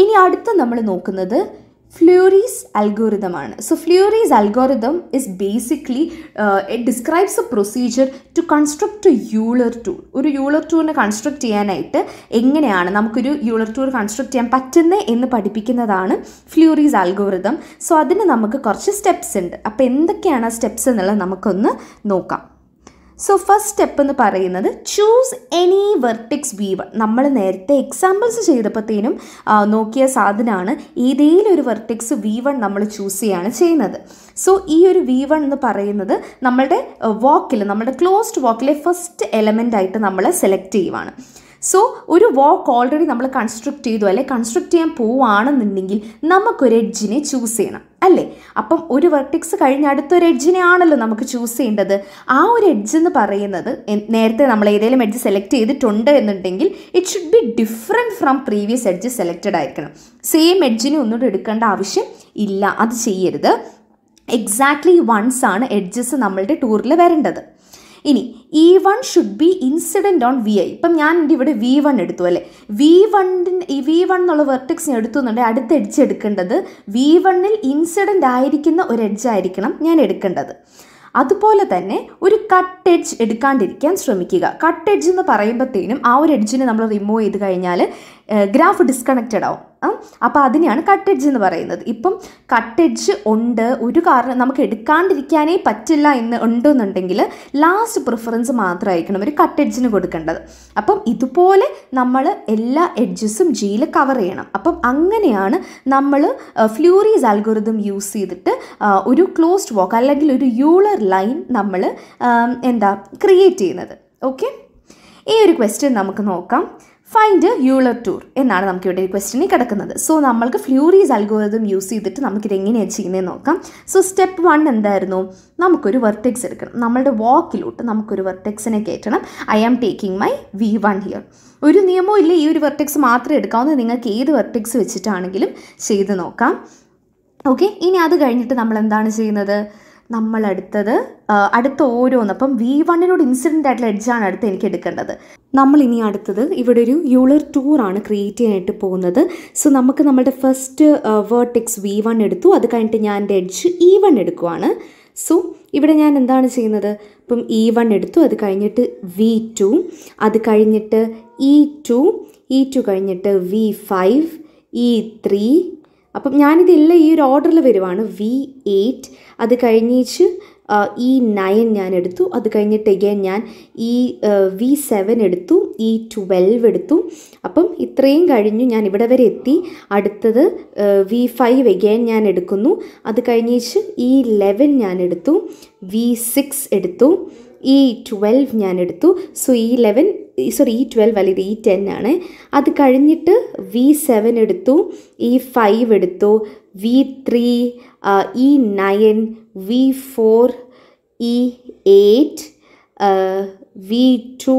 ഇനി അടുത്ത നമ്മൾ നോക്കുന്നത് ഫ്ലൂറീസ് അൽഗോറിതമാണ് so Fleury's algorithm is basically it describes a procedure to construct a Euler tour ഒരു യൂളർ ടൂറിനെ കൺസ്ട്രക്ട് ചെയ്യാനായിട്ട് എങ്ങനെയാണ് നമുക്കൊരു യൂളർ ടൂർ കൺസ്ട്രക്ട് ചെയ്യാൻ പറ്റുന്നത് എന്ന് പഠിപ്പിക്കുന്നതാണ് ഫ്ലൂറീസ് അൽഗോറിതം സോ അതിന് നമുക്ക് കുറച്ച് സ്റ്റെപ്സ് ഉണ്ട് അപ്പോൾ എന്തൊക്കെയാണ് സ്റ്റെപ്സ് എന്നുള്ളത് നമുക്കൊന്ന് നോക്കാം സോ ഫസ്റ്റ് സ്റ്റെപ്പ് എന്ന് പറയുന്നത് choose any vertex V one നമ്മൾ നേരത്തെ എക്സാമ്പിൾസ് ചെയ്തപ്പോഴത്തേനും നോക്കിയ സാധനമാണ് ഏതെങ്കിലും ഒരു വെർട്ടിക്സ് വി വൺ നമ്മൾ ചൂസ് ചെയ്യുകയാണ് ചെയ്യുന്നത് സോ ഈ ഒരു വി വൺ എന്ന് പറയുന്നത് നമ്മളുടെ വാക്കിൽ നമ്മുടെ ക്ലോസ്ഡ് വാക്കിലെ ഫസ്റ്റ് എലമെൻ്റ് ആയിട്ട് നമ്മൾ സെലക്ട് ചെയ്യുവാണ് സോ ഒരു വോക്ക് ഓൾറെഡി നമ്മൾ കൺസ്ട്രക്ട് ചെയ്തു അല്ലെ കൺസ്ട്രക്ട് ചെയ്യാൻ പോവുകയാണെന്നുണ്ടെങ്കിൽ നമുക്കൊരു എഡ്ജിനെ ചൂസ് ചെയ്യണം അല്ലേ അപ്പം ഒരു വെർട്ടിക്സ് കഴിഞ്ഞ് അടുത്തൊരു എഡ്ജിനെ ആണല്ലോ നമുക്ക് ചൂസ് ചെയ്യേണ്ടത് ആ ഒരു എഡ്ജ് എന്ന് പറയുന്നത് നേരത്തെ നമ്മൾ ഏതെങ്കിലും എഡ്ജ് സെലക്ട് ചെയ്തിട്ടുണ്ട് എന്നുണ്ടെങ്കിൽ it should be different from previous edge selected ആയിരിക്കണം സെയിം എഡ്ജിനെ ഒന്നുകൂടെ എടുക്കേണ്ട ആവശ്യം ഇല്ല അത് ചെയ്യരുത് എക്സാക്ട്ലി വൺസ് ആണ് എഡ്ജസ് നമ്മളുടെ ടൂറിൽ വരേണ്ടത് ഇനി E one should be incident on V I ഇപ്പം ഞാൻ എൻ്റെ ഇവിടെ വി വൺ എടുത്തു അല്ലേ വി വണ്ണിൻ്റെ ഈ വി വൺ എന്നുള്ള വെർട്ടിക്സിനെ എടുത്തു എന്നുണ്ടെങ്കിൽ അടുത്ത എഡ്ജ് വി വണ്ണിൽ ഇൻസിഡൻ്റ് ആയിരിക്കുന്ന ഒരു എഡ്ജ് ആയിരിക്കണം ഞാൻ എടുക്കേണ്ടത് അതുപോലെ തന്നെ ഒരു കട്ട് എഡ്ജ് എടുക്കാണ്ടിരിക്കാൻ ശ്രമിക്കുക കട്ട് എഡ്ജ് എന്ന് പറയുമ്പോഴത്തേനും ആ ഒരു എഡ്ജിനെ നമ്മൾ റിമൂവ് ചെയ്ത് കഴിഞ്ഞാൽ ഗ്രാഫ് ഡിസ്കണക്റ്റഡ് ആവും അപ്പോൾ അതിനെയാണ് കട്ട് എഡ്ജ് എന്ന് പറയുന്നത് ഇപ്പം കട്ട് എഡ്ജ് ഉണ്ട് ഒരു കാരണം നമുക്ക് എടുക്കാണ്ടിരിക്കാനേ പറ്റില്ല എന്ന് ഉണ്ടെന്നുണ്ടെങ്കിൽ ലാസ്റ്റ് പ്രിഫറൻസ് മാത്രമായിരിക്കണം ഒരു കട്ട് എഡ്ജിന് കൊടുക്കേണ്ടത് അപ്പം ഇതുപോലെ നമ്മൾ എല്ലാ എഡ്ജസും ജിയിൽ കവർ ചെയ്യണം അപ്പം അങ്ങനെയാണ് നമ്മൾ ഫ്ലൂറീസ് അൽഗോറിതം യൂസ് ചെയ്തിട്ട് ഒരു ക്ലോസ്ഡ് വോക്ക് അല്ലെങ്കിൽ ഒരു യൂളർ ലൈൻ നമ്മൾ എന്താ ക്രിയേറ്റ് ചെയ്യുന്നത് ഓക്കെ ഈ ഒരു ക്വസ്റ്റ്യൻ നമുക്ക് നോക്കാം ഫൈൻഡ് യൂളർ ടൂർ എന്നാണ് നമുക്ക് ഇവിടെ ക്വസ്റ്റ്യനിൽ കിടക്കുന്നത് സോ നമ്മൾക്ക് ഫ്ലൂറീസ് അൽഗോരിതം യൂസ് ചെയ്തിട്ട് നമുക്കിത് എങ്ങനെയാണ് ചെയ്യുന്നത് നോക്കാം സോ സ്റ്റെപ്പ് വൺ എന്തായിരുന്നു നമുക്കൊരു വെർട്ടെക്സ് എടുക്കണം നമ്മളുടെ വാക്കിലോട്ട് നമുക്കൊരു വെർട്ടെക്സിനെ കയറ്റണം I am taking my V one here ഒരു നിയമവും ഇല്ല ഈ ഒരു വെർട്ടെക്സ് മാത്രമേ എടുക്കാവുന്നത് നിങ്ങൾക്ക് ഏത് വെർട്ടെക്സ് വെച്ചിട്ടാണെങ്കിലും ചെയ്ത് നോക്കാം ഓക്കെ ഇനി അത് കഴിഞ്ഞിട്ട് നമ്മൾ എന്താണ് ചെയ്യുന്നത് നമ്മൾ അടുത്തത് അടുത്ത ഓരോന്ന് അപ്പം വി വണ്ണിനോട് ഇൻസിഡൻ്റ് ആയിട്ടുള്ള എഡ്ജാണ് അടുത്ത് എനിക്ക് എടുക്കേണ്ടത് നമ്മൾ ഇനി അടുത്തത് ഇവിടെ ഒരു യൂളർ ടൂറാണ് ക്രിയേറ്റ് ചെയ്യാനായിട്ട് പോകുന്നത് സോ നമുക്ക് നമ്മുടെ ഫസ്റ്റ് വേർട്ടെക്സ് വി വൺ എടുത്തു അത് കഴിഞ്ഞിട്ട് ഞാൻ എൻ്റെ എഡ്ജ് ഇ വൺ എടുക്കുവാണ് സോ ഇവിടെ ഞാൻ എന്താണ് ചെയ്യുന്നത് ഇപ്പം ഇ e വൺ എടുത്തു അത് കഴിഞ്ഞിട്ട് വി ടു അത് കഴിഞ്ഞിട്ട് ഇ ടു ഇ ടു കഴിഞ്ഞിട്ട് വി ഫൈവ് ഇ ത്രീ അപ്പം ഞാനിതെല്ലാം ഈ ഒരു ഓർഡറിൽ വരുവാണ് വി എയ്റ്റ് അത് കഴിഞ്ഞിച്ച് ഇ നയൻ e ഞാൻ എടുത്തു അത് കഴിഞ്ഞിട്ട് എഗൈൻ ഞാൻ ഈ വി സെവൻ എടുത്തു ഈ e ട്വൽവ് എടുത്തു അപ്പം ഇത്രയും കഴിഞ്ഞു ഞാൻ ഇവിടെ വരെ എത്തി അടുത്തത് വി ഫൈവ് എഗൈൻ ഞാൻ എടുക്കുന്നു അത് കഴിഞ്ഞിച്ച് ഈ e ലെവൻ ഞാൻ എടുത്തു വി സിക്സ് എടുത്തു ഈ ട്വൽവ് ഞാൻ എടുത്തു so E eleven sorry E twelve അല്ലെങ്കിൽ ഇ e ടെൻ ആണ് അത് കഴിഞ്ഞിട്ട് വി സെവൻ എടുത്തു ഇ e ഫൈവ് എടുത്തു V three E nine V four E eight V two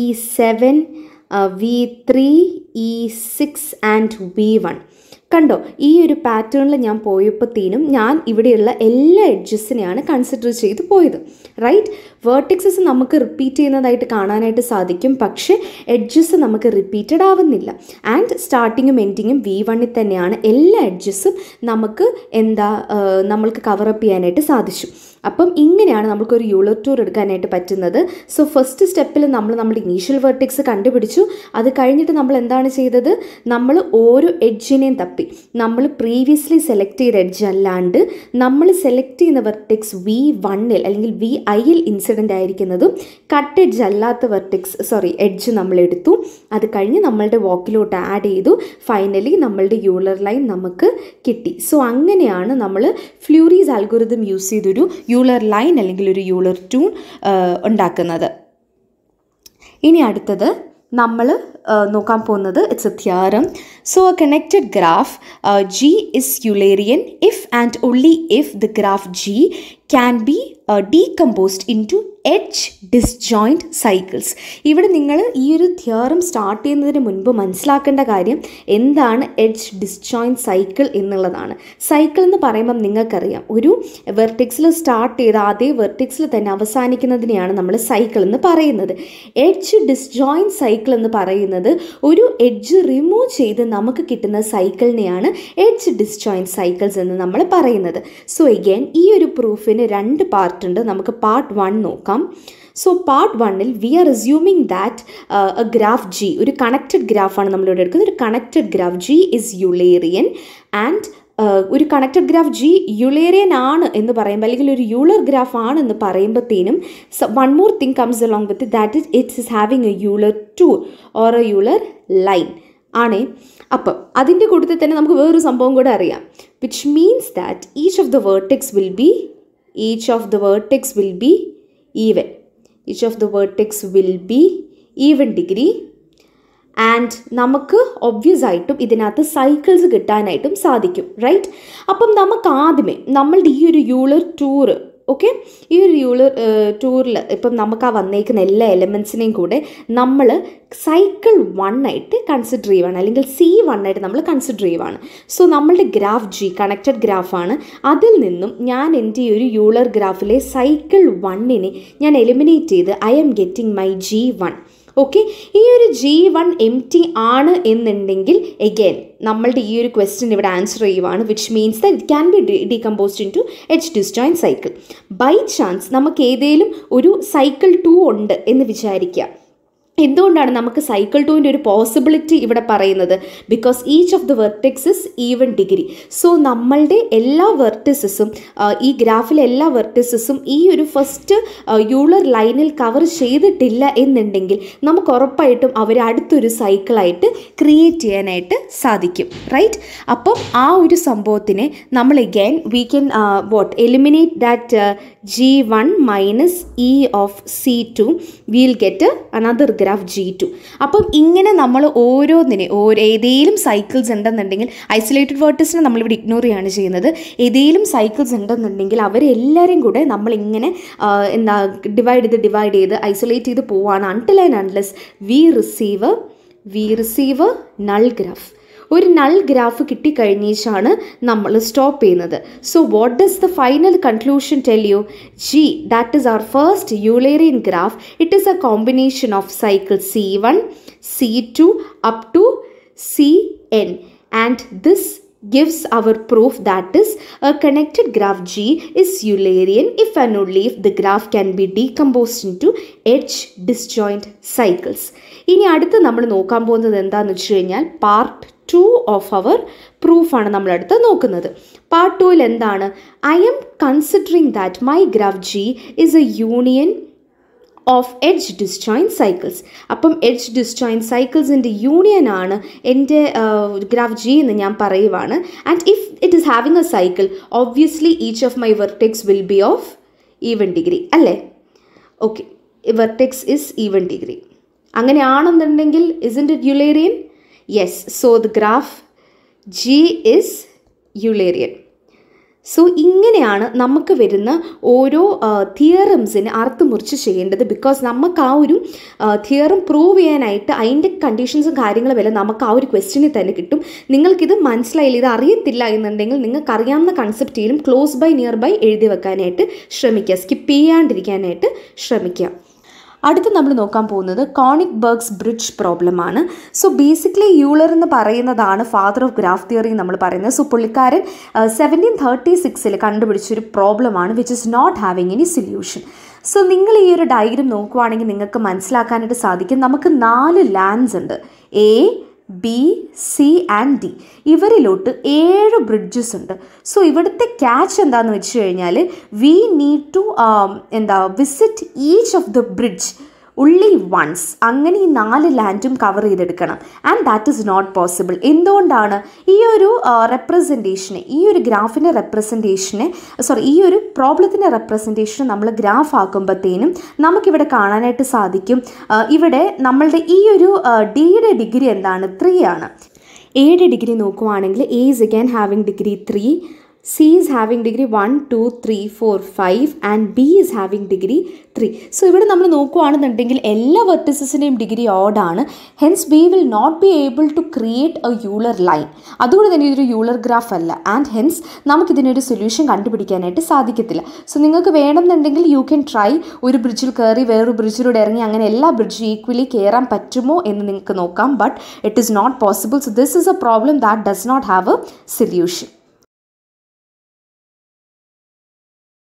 E seven V three E six and V one കണ്ടോ ഈ ഒരു പാറ്റേണിൽ ഞാൻ പോയപ്പോഴത്തേനും ഞാൻ ഇവിടെയുള്ള എല്ലാ എഡ്ജസിനെയാണ് കൺസിഡർ ചെയ്ത് പോയത് റൈറ്റ് വേർട്ടിക്സസ് നമുക്ക് റിപ്പീറ്റ് ചെയ്യുന്നതായിട്ട് കാണാനായിട്ട് സാധിക്കും പക്ഷേ എഡ്ജസ് നമുക്ക് റിപ്പീറ്റഡ് ആവുന്നില്ല ആൻഡ് സ്റ്റാർട്ടിങ്ങും എൻഡിങ്ങും വി വണ്ണിൽ തന്നെയാണ് എല്ലാ എഡ്ജസ്സും നമുക്ക് എന്താ നമ്മൾക്ക് കവറപ്പ് ചെയ്യാനായിട്ട് സാധിച്ചു അപ്പം ഇങ്ങനെയാണ് നമുക്കൊരു യൂളർ ടൂർ എടുക്കാനായിട്ട് പറ്റുന്നത് സോ ഫസ്റ്റ് സ്റ്റെപ്പിൽ നമ്മൾ നമ്മുടെ ഇനീഷ്യൽ വേർട്ടിക്സ് കണ്ടുപിടിച്ചു അത് കഴിഞ്ഞിട്ട് നമ്മൾ എന്താണ് ചെയ്തത് നമ്മൾ ഓരോ എഡ്ജിനെയും തപ്പി നമ്മൾ പ്രീവിയസ്ലി സെലക്ട് ചെയ്ത എഡ്ജ് അല്ലാണ്ട് നമ്മൾ സെലക്ട് ചെയ്യുന്ന വെർട്ടിക്സ് വി വണ്ണിൽ അല്ലെങ്കിൽ വി ഐയിൽ ഇൻസെ ആക്സിഡൻ്റ് ആയിരിക്കുന്നതും കട്ട് എഡ്ജ് അല്ലാത്ത വെർട്ടിക്സ് സോറി എഡ്ജ് നമ്മൾ എടുത്തു അത് കഴിഞ്ഞ് നമ്മളുടെ വാക്കിലോട്ട് ആഡ് ചെയ്തു ഫൈനലി നമ്മളുടെ യൂളർ ലൈൻ നമുക്ക് കിട്ടി സോ അങ്ങനെയാണ് നമ്മൾ ഫ്ലൂറീസ് അൽഗുരുതം യൂസ് ചെയ്തൊരു യൂളർ ലൈൻ അല്ലെങ്കിൽ ഒരു യൂളർ ട്യൂൺ ഉണ്ടാക്കുന്നത് ഇനി അടുത്തത് നമ്മൾ നോക്കാൻ പോകുന്നത് it's a theorem so a connected graph G is Eulerian if and only if the graph G can be decomposed into edge disjoint cycles ഇവിടെ നിങ്ങൾ ഈ ഒരു തിയറും സ്റ്റാർട്ട് ചെയ്യുന്നതിന് മുൻപ് മനസ്സിലാക്കേണ്ട കാര്യം എന്താണ് എച്ച് ഡിസ്ജോയിൻറ്റ് സൈക്കിൾ എന്നുള്ളതാണ് സൈക്കിൾ എന്ന് പറയുമ്പം നിങ്ങൾക്കറിയാം ഒരു വെർട്ടിക്സിൽ സ്റ്റാർട്ട് ചെയ്ത് അതേ വെർട്ടിക്സിൽ തന്നെ അവസാനിക്കുന്നതിനെയാണ് നമ്മൾ സൈക്കിൾ എന്ന് പറയുന്നത് എച്ച് ഡിസ്ജോയിൻറ്റ് സൈക്കിൾ എന്ന് പറയുന്നത് ഒരു എഡ്ജ് റിമൂവ് ചെയ്ത് നമുക്ക് കിട്ടുന്ന സൈക്കിളിനെയാണ് എഡ്ജ് ഡിസ്ജോയിൻറ്റ് സൈക്കിൾസ് എന്ന് നമ്മൾ പറയുന്നത് സോ എഗൈൻ ഈ ഒരു പ്രൂഫിന് ഇതിൻ്റെ രണ്ട് പാർട്ട് ഉണ്ട് നമുക്ക് പാർട്ട് വൺ നോക്കാം സോ പാർട്ട് വണ്ണിൽ we are assuming that a graph G ഒരു കണക്റ്റഡ് ഗ്രാഫാണ് നമ്മളിവിടെ എടുക്കുന്നത് ഒരു connected graph G is Eulerian and ഒരു കണക്റ്റഡ് ഗ്രാഫ് ജി യുളേറിയൻ ആണ് എന്ന് പറയുമ്പോൾ അല്ലെങ്കിൽ ഒരു യൂളർ ഗ്രാഫ് ആണ് എന്ന് പറയുമ്പോഴത്തേനും one more thing comes along with that is it's is having a Euler tour or a Euler line ആണേ അപ്പം അതിൻ്റെ കൂട്ടത്തിൽ തന്നെ നമുക്ക് വേറൊരു സംഭവം കൂടെ അറിയാം which means that each of the vertex will be each of the vertex will be even each of the vertex will be even degree and നമുക്ക് ഒബ്വിയസ് ആയിട്ടും ഇതിനകത്ത് സൈക്കിൾസ് കിട്ടാനായിട്ടും സാധിക്കും റൈറ്റ് അപ്പം നമുക്ക് ആദ്യമേ നമ്മളുടെ ഈ ഒരു യൂളർ ടൂറ് ഓക്കെ ഈ ഒരു യൂള് ടൂറിൽ ഇപ്പം നമുക്ക് ആ വന്നേക്കുന്ന എല്ലാ എലമെൻസിനെയും കൂടെ നമ്മൾ സൈക്കിൾ വൺ ആയിട്ട് കൺസിഡർ ചെയ്യുവാണ് അല്ലെങ്കിൽ സി വൺ ആയിട്ട് നമ്മൾ കൺസിഡർ ചെയ്യുവാണ് സോ നമ്മളുടെ ഗ്രാഫ് ജി കണക്റ്റഡ് ഗ്രാഫാണ് അതിൽ നിന്നും ഞാൻ എൻ്റെ ഒരു യൂളർ ഗ്രാഫിലെ സൈക്കിൾ വണ്ണിനെ ഞാൻ എലിമിനേറ്റ് ചെയ്ത് I'm getting my G one okay ഈ ഒരു ജി വൺ എം ടി ആണ് എന്നുണ്ടെങ്കിൽ എഗെയിൻ നമ്മളുടെ ഈ ഒരു ക്വസ്റ്റ്യൻ ഇവിടെ ആൻസർ ചെയ്യുവാണ് which means the it can be de decomposed into edge disjoint cycle by chance നമുക്ക് ഏതെങ്കിലും ഒരു സൈക്കിൾ ടു ഉണ്ട് എന്ന് വിചാരിക്കുക എന്തുകൊണ്ടാണ് നമുക്ക് സൈക്കിൾ ടൂവിൻ്റെ ഒരു പോസിബിലിറ്റി ഇവിടെ പറയുന്നത് because each of the vertices even degree so നമ്മളുടെ എല്ലാ വെർട്ടിസസും ഈ ഗ്രാഫിലെ എല്ലാ വെർട്ടിസസും ഈ ഒരു ഫസ്റ്റ് യൂളർ ലൈനിൽ കവർ ചെയ്തിട്ടില്ല എന്നുണ്ടെങ്കിൽ നമുക്ക് ഉറപ്പായിട്ടും അവർ അടുത്തൊരു സൈക്കിളായിട്ട് ക്രിയേറ്റ് ചെയ്യാനായിട്ട് സാധിക്കും റൈറ്റ് അപ്പം ആ ഒരു സംഭവത്തിനെ നമ്മൾ again we can what eliminate that G one minus E of C two will get another graph G two അപ്പം ഇങ്ങനെ നമ്മൾ ഓരോന്നിനെ ഓരോ ഏതെങ്കിലും സൈക്കിൾസ് ഉണ്ടെന്നുണ്ടെങ്കിൽ ഐസൊലേറ്റഡ് വേർട്ടേഴ്സിനെ നമ്മളിവിടെ ഇഗ്നോർ ചെയ്യാണ് ചെയ്യുന്നത് ഏതെങ്കിലും സൈക്കിൾസ് ഉണ്ടെന്നുണ്ടെങ്കിൽ അവരെല്ലാവരും കൂടെ നമ്മളിങ്ങനെ എന്താ ഡിവൈഡ് ചെയ്ത് ഡിവൈഡ് ചെയ്ത് ഐസൊലേറ്റ് ചെയ്ത് പോവുകയാണ് until and unless we receive we receive null graph ഒരു നൾ ഗ്രാഫ് കിട്ടിക്കഴിഞ്ഞേച്ചാണ് നമ്മൾ സ്റ്റോപ്പ് ചെയ്യുന്നത് so what does the final conclusion tell you G that is our first Eulerian graph it is a combination of cycle C one C two up to C N and this gives our proof that is a connected graph G is Eulerian if and only if the graph can be decomposed into H disjoint cycles. ഇനി അടുത്ത് നമ്മൾ നോക്കാൻ പോകുന്നത് എന്താണെന്ന് വെച്ച് കഴിഞ്ഞാൽ part two of our പ്രൂഫാണ് നമ്മളടുത്ത് നോക്കുന്നത് പാർട്ട് ടുവിൽ എന്താണ് I'm considering that my graph G is a union of edge disjoint cycles അപ്പം എഡ്ജ് ഡിസ്ജോയിൻറ്റ് സൈക്കിൾസിൻ്റെ യൂണിയനാണ് എൻ്റെ ഗ്രാഫ് ജി എന്ന് ഞാൻ പറയുവാണ് and if it is having a cycle obviously each of my vertex will be of even degree അല്ലേ okay vertex is even degree അങ്ങനെയാണെന്നുണ്ടെങ്കിൽ is it Eulerian yes so the graph G is Eulerian so ഇങ്ങനെയാണ് നമുക്ക് വരുന്ന ഓരോ തിയറംസിന് അർത്ഥം മുറിച്ച് ചെയ്യേണ്ടത് because നമുക്ക് ആ ഒരു തിയറം പ്രൂവ് ചെയ്യാനായിട്ട് അതിൻ്റെ കണ്ടീഷൻസും കാര്യങ്ങളും വരെ നമുക്ക് ആ ഒരു ക്വസ്റ്റിനെ തന്നെ കിട്ടും നിങ്ങൾക്കിത് മനസ്സിലായില്ല ഇത് അറിയത്തില്ല എന്നുണ്ടെങ്കിൽ നിങ്ങൾക്ക് അറിയാവുന്ന കൺസെപ്റ്റിലും ക്ലോസ് ബൈ നിയർ ബൈ എഴുതി വെക്കാനായിട്ട് ശ്രമിക്കുക സ്കിപ്പ് ചെയ്യാണ്ടിരിക്കാനായിട്ട് ശ്രമിക്കുക അടുത്ത് നമ്മൾ നോക്കാൻ പോകുന്നത് കോണിക് ബർഗ്സ് ബ്രിഡ്ജ് പ്രോബ്ലമാണ് സോ ബേസിക്കലി യൂളർ എന്ന് പറയുന്നതാണ് ഫാദർ ഓഫ് ഗ്രാഫ് തിയറി നമ്മൾ പറയുന്നത് സോ പുള്ളിക്കാരൻ സെവൻറ്റീൻ തേർട്ടി സിക്സിൽ കണ്ടുപിടിച്ചൊരു പ്രോബ്ലമാണ് which is not having any solution so നിങ്ങൾ ഈ ഒരു ഡയഗ്രം നോക്കുവാണെങ്കിൽ നിങ്ങൾക്ക് മനസ്സിലാക്കാനായിട്ട് സാധിക്കും നമുക്ക് നാല് ലാൻഡ്സ് ഉണ്ട് A B C and D ഇവരിലോട്ട് ഏഴ് ബ്രിഡ്ജസ് ഉണ്ട് സോ ഇവിടുത്തെ ക്യാച്ച് എന്താണെന്ന് വെച്ച് കഴിഞ്ഞാൽ വി നീഡ് ടു um, എന്താ visit each of the bridge only once അങ്ങനെ ഈ നാല് ലാൻഡും കവർ ചെയ്തെടുക്കണം and that is not possible എന്തുകൊണ്ടാണ് ഈ ഒരു റെപ്രസെൻറ്റേഷന് ഈ ഒരു ഗ്രാഫിൻ്റെ റെപ്രസെൻറ്റേഷന് സോറി ഈ ഒരു പ്രോബ്ലത്തിൻ്റെ റെപ്രസെൻറ്റേഷന് നമ്മൾ ഗ്രാഫ് ആക്കുമ്പോഴത്തേനും നമുക്കിവിടെ കാണാനായിട്ട് സാധിക്കും ഇവിടെ നമ്മളുടെ ഈ ഒരു ഡിയുടെ ഡിഗ്രി എന്താണ് ത്രീ ആണ് എയുടെ ഡിഗ്രി നോക്കുവാണെങ്കിൽ A is again having degree three C is having degree 1, 2, 3, 4, 5 and B is having degree 3. So ഇവിടെ നമ്മൾ നോക്കുകയാണെന്നുണ്ടെങ്കിൽ എല്ലാ വെർട്ടിസസിൻ്റെയും ഡിഗ്രി ഓഡാണ് hence B will not be able to create a Euler line അതുകൊണ്ട് തന്നെ ഇതൊരു യൂളർ ഗ്രാഫ് അല്ല ആൻഡ് ഹെൻസ് നമുക്കിതിനൊരു സൊല്യൂഷൻ കണ്ടുപിടിക്കാനായിട്ട് സാധിക്കത്തില്ല സോ നിങ്ങൾക്ക് വേണമെന്നുണ്ടെങ്കിൽ യു ക്യാൻ ട്രൈ ഒരു ബ്രിഡ്ജിൽ കയറി വേറൊരു ബ്രിഡ്ജിലൂടെ ഇറങ്ങി അങ്ങനെ എല്ലാ ബ്രിഡ്ജും ഈക്വലി കയറാൻ പറ്റുമോ എന്ന് നിങ്ങൾക്ക് നോക്കാം but it is not possible so this is a problem that does not have a solution